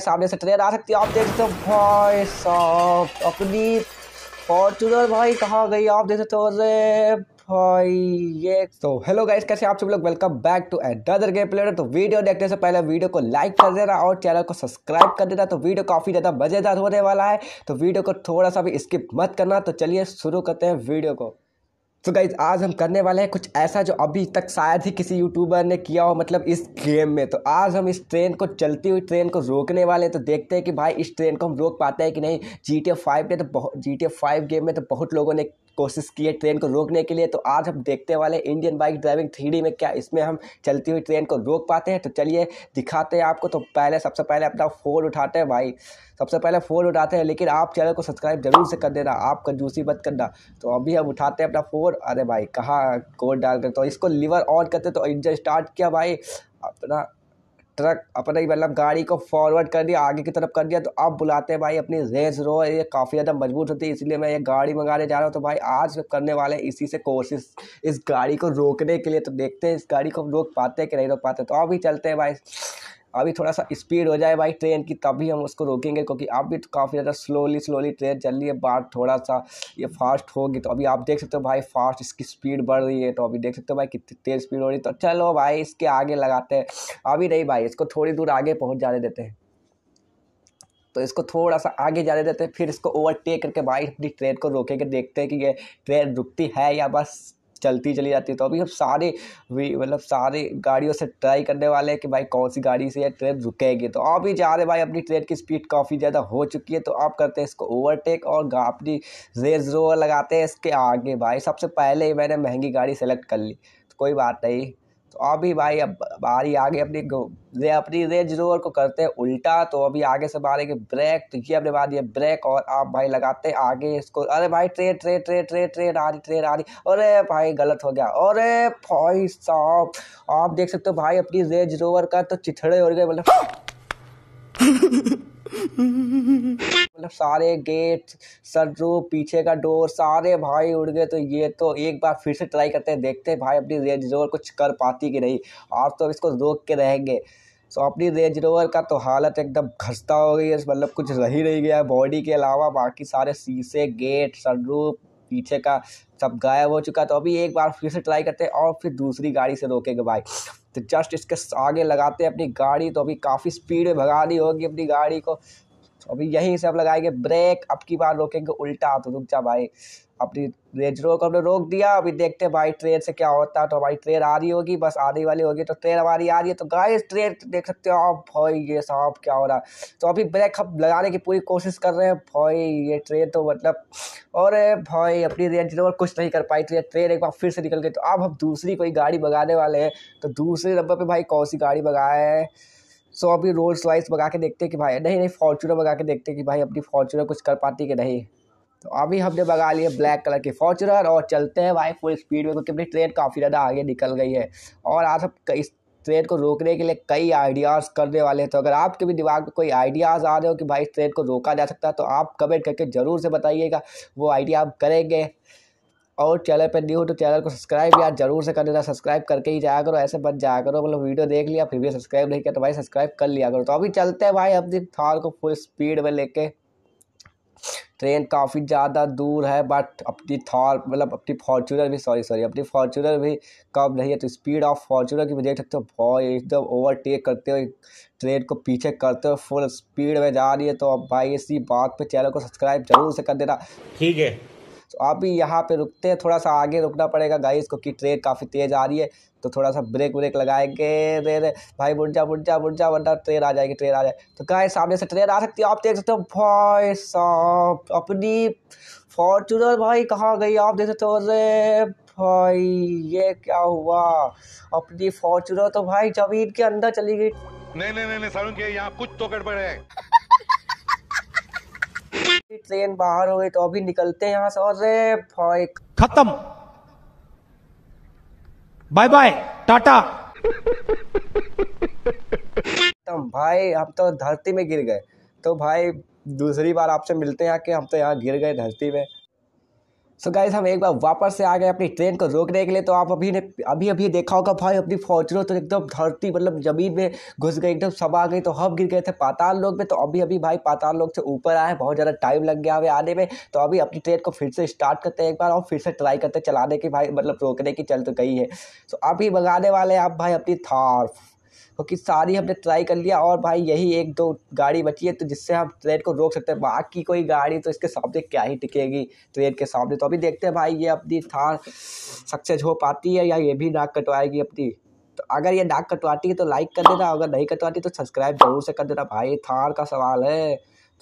सामने से ट्रेन आ सकती है आप देख सकते हो भाई साहब अपनी फॉर्चूनर भाई कहाँ गई आप देख सकते हो अरे भाई ये तो हेलो गाइस कैसे आप सब लोग welcome back to other game player तो वीडियो देखने से पहले वीडियो को लाइक कर देना और चैनल को सब्सक्राइब कर देना तो वीडियो काफ़ी ज़्यादा मज़ेदार होने वाला है तो वीडियो को थोड़ा सा भी स्किप मत करना तो चलिए शुरू करते हैं वीडियो को तो so गाइज आज हम करने वाले हैं कुछ ऐसा जो अभी तक शायद ही किसी यूट्यूबर ने किया हो मतलब इस गेम में तो आज हम इस ट्रेन को चलती हुई ट्रेन को रोकने वाले हैं तो देखते हैं कि भाई इस ट्रेन को हम रोक पाते हैं कि नहीं जी टी फाइव ने तो बहुत जी टी फाइव गेम में तो बहुत लोगों ने कोशिश की है ट्रेन को रोकने के लिए तो आज हम देखते वाले इंडियन बाइक ड्राइविंग थ्री में क्या इसमें हम चलती हुई ट्रेन को रोक पाते हैं तो चलिए दिखाते हैं आपको तो पहले सबसे पहले अपना फ़ोन उठाते हैं भाई सबसे पहले फ़ोन उठाते हैं लेकिन आप चैनल को सब्सक्राइब जरूर से कर देना आप कंजूसी मत करना तो अभी हम उठाते हैं अपना फ़ोन अरे भाई कहाँ कोड डाल कर तो इसको लीवर ऑन करते तो इंजन स्टार्ट किया भाई अपना ट्रक अपने मतलब गाड़ी को फॉरवर्ड कर दिया आगे की तरफ कर दिया तो अब बुलाते हैं भाई अपनी रेस रो ये काफ़ी ज़्यादा मजबूत होती है इसलिए मैं ये गाड़ी मंगाने जा रहा हूँ तो भाई आज करने वाले हैं इसी से कोशिश इस गाड़ी को रोकने के लिए तो देखते हैं इस गाड़ी को रोक पाते हैं कि नहीं रोक पाते तो अभी चलते हैं भाई अभी थोड़ा सा स्पीड हो जाए भाई ट्रेन की तभी हम उसको रोकेंगे क्योंकि आप भी काफ़ी ज़्यादा स्लोली स्लोली ट्रेन चल रही है बात थोड़ा सा ये फास्ट होगी तो अभी आप देख सकते हो भाई फास्ट इसकी स्पीड बढ़ रही है तो अभी देख सकते हो भाई कितनी तेज़ स्पीड हो रही है तो चलो भाई इसके आगे लगाते हैं अभी नहीं भाई इसको थोड़ी दूर आगे पहुँच जाने देते हैं तो इसको थोड़ा सा आगे जाने देते हैं फिर इसको ओवरटेक करके भाई अपनी ट्रेन को रोकेंगे देखते हैं कि ये ट्रेन रुकती है या बस चलती चली जाती है तो अभी हम सारे मतलब सारे गाड़ियों से ट्राई करने वाले हैं कि भाई कौन सी गाड़ी से यह ट्रेन रुकेगी तो आप ही जा रहे भाई अपनी ट्रेन की स्पीड काफ़ी ज़्यादा हो चुकी है तो आप करते हैं इसको ओवरटेक और अपनी रेस जोर लगाते हैं इसके आगे भाई सबसे पहले ही मैंने महंगी गाड़ी सेलेक्ट कर ली तो कोई बात नहीं तो अभी भाई अब बारी आगे अपनी रे अपनी रेंज रोवर को करते हैं उल्टा तो अभी आगे से के ब्रेक तो ये अपने बाद ये ब्रेक और आप भाई लगाते हैं आगे इसको अरे भाई train train train train train आ रही ट्रेन आ रही अरे भाई गलत हो गया अरे भाई साहब आप देख सकते हो भाई अपनी रेंज रोवर का तो चिथड़े हो गए बोले हाँ! मतलब सारे गेट सनरूफ पीछे का डोर सारे भाई उड़ गए तो ये तो एक बार फिर से ट्राई करते हैं देखते हैं भाई अपनी रेंज रोवर कुछ कर पाती कि नहीं आप तो इसको रोक के रहेंगे सो अपनी रेंज रोवर का तो हालत एकदम खस्ता हो गई है मतलब कुछ ही नहीं गया बॉडी के अलावा बाकी सारे शीशे गेट रूप पीछे का सब गायब हो चुका तो अभी एक बार फिर से ट्राई करते हैं और फिर दूसरी गाड़ी से रोकेंगे भाई तो जस्ट इसके आगे लगाते हैं अपनी गाड़ी तो अभी काफ़ी स्पीड में भगा दी होगी अपनी गाड़ी को तो अभी यहीं से अब लगाएंगे ब्रेक अब की बार रोकेंगे उल्टा तो रुक जा भाई अपनी रेजरो को हमने रोक दिया अभी देखते हैं भाई ट्रेन से क्या होता है तो भाई ट्रेन आ रही होगी बस आने वाली होगी तो ट्रेन हमारी आ रही है तो गाय ट्रेन देख सकते हो आप भाई ये साहब क्या हो रहा है तो अभी ब्रेक हम लगाने की पूरी कोशिश कर रहे हैं भाई ये ट्रेन तो मतलब और भाई अपनी रेंज रोवर कुछ नहीं कर पाई ट्रेन ट्रेन एक बार फिर से निकल गई तो अब हम दूसरी कोई गाड़ी भगाने वाले हैं तो दूसरे नंबर पर भाई कौन सी गाड़ी भगाए है सो अभी रोल्स वाइस भगा के देखते हैं कि भाई नहीं नहीं फॉर्चूनर भगा के देखते हैं कि भाई अपनी फॉर्चूनर कुछ कर पाती कि नहीं तो अभी हमने मंगा लिए ब्लैक कलर की फॉर्चुनर और चलते हैं भाई फुल स्पीड में क्योंकि अपनी ट्रेन काफ़ी ज़्यादा आगे निकल गई है और आज हम इस ट्रेन को रोकने के लिए कई आइडियाज़ करने वाले हैं तो अगर आपके भी दिमाग में कोई आइडियाज़ आ रहे हो कि भाई ट्रेन को रोका जा सकता है तो आप कमेंट करके ज़रूर से बताइएगा वो आइडिया आप करेंगे और चैनल पर नहीं हो तो चैनल को सब्सक्राइब यार जरूर से कर देना सब्सक्राइब करके ही जाया करो ऐसे बन जाया करो मतलब वीडियो देख लिया फिर भी सब्सक्राइब नहीं किया तो भाई सब्सक्राइब कर लिया करो तो अभी चलते हैं भाई अपनी थार को फुल स्पीड में लेके ट्रेन काफ़ी ज़्यादा दूर है बट अपनी थॉर मतलब अपनी फॉर्चूनर भी सॉरी सॉरी अपनी फॉर्चूनर भी कम नहीं है तो स्पीड ऑफ फॉर्चूनर की देख सकते तो हो बहुत एकदम ओवरटेक करते हुए ट्रेन को पीछे करते हुए फुल स्पीड में जा रही है तो अब भाई इसी बात पे चैनल को सब्सक्राइब जरूर से कर देना ठीक है तो आप भी यहाँ पे रुकते हैं थोड़ा सा आगे रुकना पड़ेगा गाइस क्योंकि ट्रेन काफ़ी तेज़ आ रही है तो थोड़ा सा ब्रेक व्रेक लगाएंगे रे रे भाई बुट जा बुट जा बुट जा वरना ट्रेन आ जाएगी ट्रेन आ जाए तो गाय सामने से ट्रेन आ सकती है आप देख सकते हो भाई साफ अपनी फॉर्चूनर भाई कहाँ गई आप देख सकते हो रे भाई ये क्या हुआ अपनी फॉर्चूनर तो भाई जमीन के अंदर चली गई नहीं नहीं नहीं, नहीं सारुण के यहाँ कुछ तो गड़बड़ है ट्रेन बाहर हो गई तो अभी निकलते हैं यहाँ से और खत्म बाय बाय टाटा तो भाई हम तो धरती में गिर गए तो भाई दूसरी बार आपसे मिलते हैं आके हम तो यहाँ गिर गए धरती में सो so गाइज हम एक बार वापस से आ गए अपनी ट्रेन को रोकने के लिए तो आप अभी ने अभी अभी देखा होगा भाई अपनी फॉर्चुनर तो एकदम धरती मतलब जमीन में घुस गई एकदम सब आ गई तो हम गिर गए थे पाताल लोग में तो अभी अभी भाई पाताल लोग से ऊपर आए बहुत ज़्यादा टाइम लग गया हमें आने में तो अभी अपनी ट्रेन को फिर से स्टार्ट करते हैं एक बार और फिर से ट्राई करते चलाने की भाई मतलब रोकने की चल तो गई है सो so अभी मंगाने वाले आप भाई अपनी थार क्योंकि सारी हमने ट्राई कर लिया और भाई यही एक दो गाड़ी बची है तो जिससे हम ट्रेन को रोक सकते हैं बाकी कोई गाड़ी तो इसके सामने क्या ही टिकेगी ट्रेन के सामने तो अभी देखते हैं भाई ये अपनी थार सक्सेस हो पाती है या ये भी नाक कटवाएगी अपनी तो अगर ये नाक कटवाती है तो लाइक कर देना अगर नहीं कटवाती तो सब्सक्राइब जरूर से कर देना भाई थार का सवाल है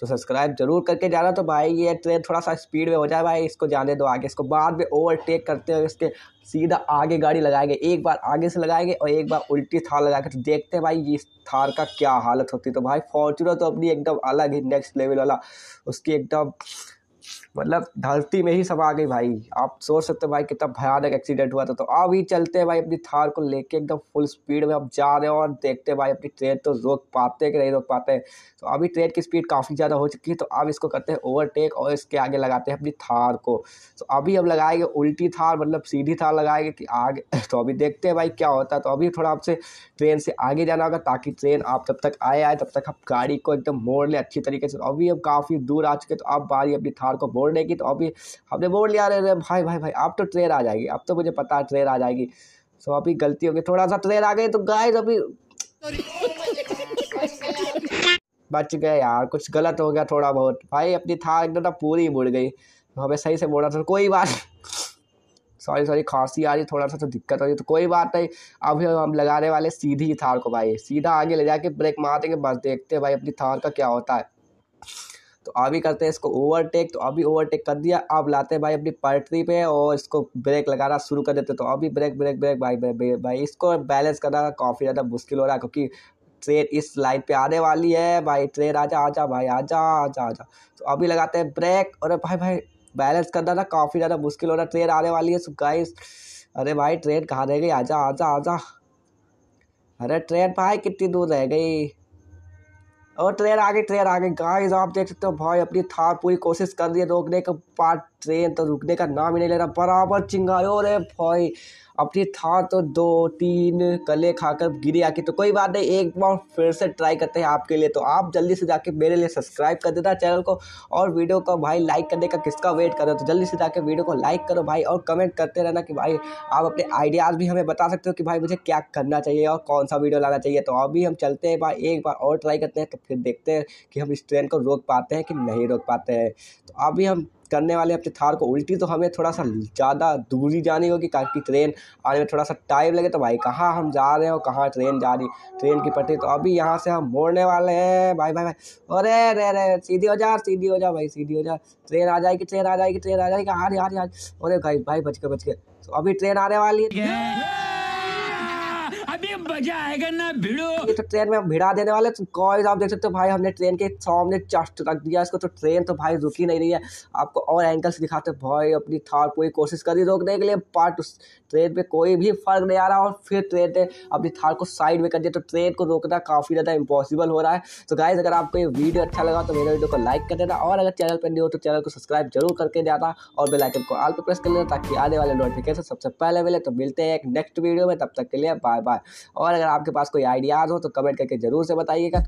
तो सब्सक्राइब जरूर करके जाना तो भाई ये ट्रेन तो थोड़ा सा स्पीड में हो जाए भाई इसको जाने दो आगे इसको बाद में ओवरटेक करते हुए इसके सीधा आगे गाड़ी लगाएंगे एक बार आगे से लगाएंगे और एक बार उल्टी थार लगा के तो देखते हैं भाई इस थार का क्या हालत होती तो भाई फॉर्चूनर तो अपनी एकदम अलग ही नेक्स्ट लेवल वाला उसकी एकदम मतलब धरती में ही सब आ गई भाई आप सोच सकते हो भाई कितना भयानक एक्सीडेंट हुआ था तो अभी ही चलते हैं भाई अपनी थार को लेके एकदम फुल स्पीड में आप जा रहे हो और देखते हैं भाई अपनी ट्रेन तो रोक पाते कि नहीं रोक पाते तो अभी ट्रेन की स्पीड काफ़ी ज़्यादा हो चुकी है तो आप इसको करते हैं ओवरटेक और इसके आगे लगाते हैं अपनी थार को तो अभी हम लगाएंगे उल्टी थार मतलब सीधी थार लगाएंगे कि आगे तो अभी देखते हैं भाई क्या होता है तो अभी थोड़ा आपसे ट्रेन से आगे जाना होगा ताकि ट्रेन आप तब तक आए आए तब तक आप गाड़ी को एकदम मोड़ लें अच्छी तरीके से तो अभी अब काफ़ी दूर आ चुके तो आप बारी अपनी थार को बोर्ड है कि तो अभी हमने बोर्ड लिया रहे भाई भाई भाई आप तो ट्रेन आ जाएगी अब तो मुझे पता है ट्रेन आ जाएगी सो तो अभी गलती होगी थोड़ा सा ट्रेन आ गई तो गाय अभी बच गए यार कुछ गलत हो गया थोड़ा बहुत भाई अपनी था एकदम तो पूरी मुड़ गई तो हमें सही से बोला था कोई बात सॉरी सॉरी खांसी आ रही थोड़ा सा तो दिक्कत हो रही तो कोई बात नहीं अभी हम लगाने वाले सीधी थार को भाई सीधा आगे ले जाके ब्रेक मार देंगे बस देखते हैं भाई अपनी थार का क्या होता है तो अभी करते हैं इसको ओवरटेक तो अभी ओवरटेक कर दिया अब लाते हैं भाई अपनी पटरी पे और इसको ब्रेक लगाना शुरू कर देते तो अभी ब्रेक ब्रेक ब्रेक भाई भाई, भाई इसको बैलेंस करना काफ़ी ज़्यादा मुश्किल हो रहा है क्योंकि ट्रेन इस लाइन पे आने वाली है भाई ट्रेन आजा आजा भाई आजा आजा आजा तो अभी लगाते हैं ब्रेक और भाई भाई बैलेंस करना ना काफ़ी ज़्यादा मुश्किल हो रहा है ट्रेन आने वाली है सो गाइस अरे भाई ट्रेन कहाँ रह गई आजा आजा आजा अरे ट्रेन भाई कितनी दूर रह गई और ट्रेन आ गई ट्रेन आ गई गाइस आप देख सकते हो भाई अपनी थार पूरी कोशिश कर रही है रोकने के बाद ट्रेन तो रुकने का नाम ही नहीं ले रहा बराबर चिंगारी और भाई अपनी था तो दो तीन कले खाकर गिरी आके तो कोई बात नहीं एक बार फिर से ट्राई करते हैं आपके लिए तो आप जल्दी से जाके मेरे लिए सब्सक्राइब कर देना चैनल को और वीडियो को भाई लाइक करने का किसका वेट करो तो जल्दी से जाके वीडियो को लाइक करो भाई और कमेंट करते रहना कि भाई आप अपने आइडियाज़ भी हमें बता सकते हो कि भाई मुझे क्या करना चाहिए और कौन सा वीडियो लाना चाहिए तो अभी हम चलते हैं भाई एक बार और ट्राई करते हैं तो फिर देखते हैं कि हम इस ट्रेन को रोक पाते हैं कि नहीं रोक पाते हैं तो अभी हम करने वाले अपने थार को उल्टी तो हमें थोड़ा सा ज़्यादा दूरी जानी होगी ताकि ट्रेन आने में थोड़ा सा टाइम लगे तो भाई कहाँ हम जा रहे हो कहाँ ट्रेन जा रही ट्रेन की पटरी तो अभी यहाँ से हम मोड़ने वाले हैं भाई भाई भाई अरे रे रे सीधी हो जा सीधी हो जा भाई सीधी हो जा ट्रेन आ जाएगी ट्रेन आ जाएगी ट्रेन आ जाएगी आ रही आ रही अरे भाई भाई बच के बच के तो अभी ट्रेन आने वाली है अभी मजा आएगा ना भिड़ो तो ट्रेन में भिड़ा देने वाले तो कॉइज आप देख सकते हो भाई हमने ट्रेन के सामने चस्ट रख दिया इसको तो ट्रेन तो भाई रुकी नहीं रही है आपको और एंकल्स दिखाते भाई अपनी थार पूरी कोशिश करी रोकने के लिए पार्ट ट्रेन पे कोई भी फर्क नहीं आ रहा और फिर ट्रेन ने अपनी थार को साइड में कर दिया तो ट्रेन को रोकना काफ़ी ज़्यादा इम्पॉसिबल हो रहा है तो गाइज अगर आपको ये वीडियो अच्छा लगा तो मेरे वीडियो को लाइक कर देना और अगर चैनल पर नहीं हो तो चैनल को सब्सक्राइब जरूर करके जाना और बेल आइकन को आल पर प्रेस कर लेना ताकि आने वाले नोटिफिकेशन सबसे पहले मिले तो मिलते हैं एक नेक्स्ट वीडियो में तब तक के लिए बाय बाय और अगर आपके पास कोई आइडियाज़ हो तो कमेंट करके ज़रूर से बताइएगा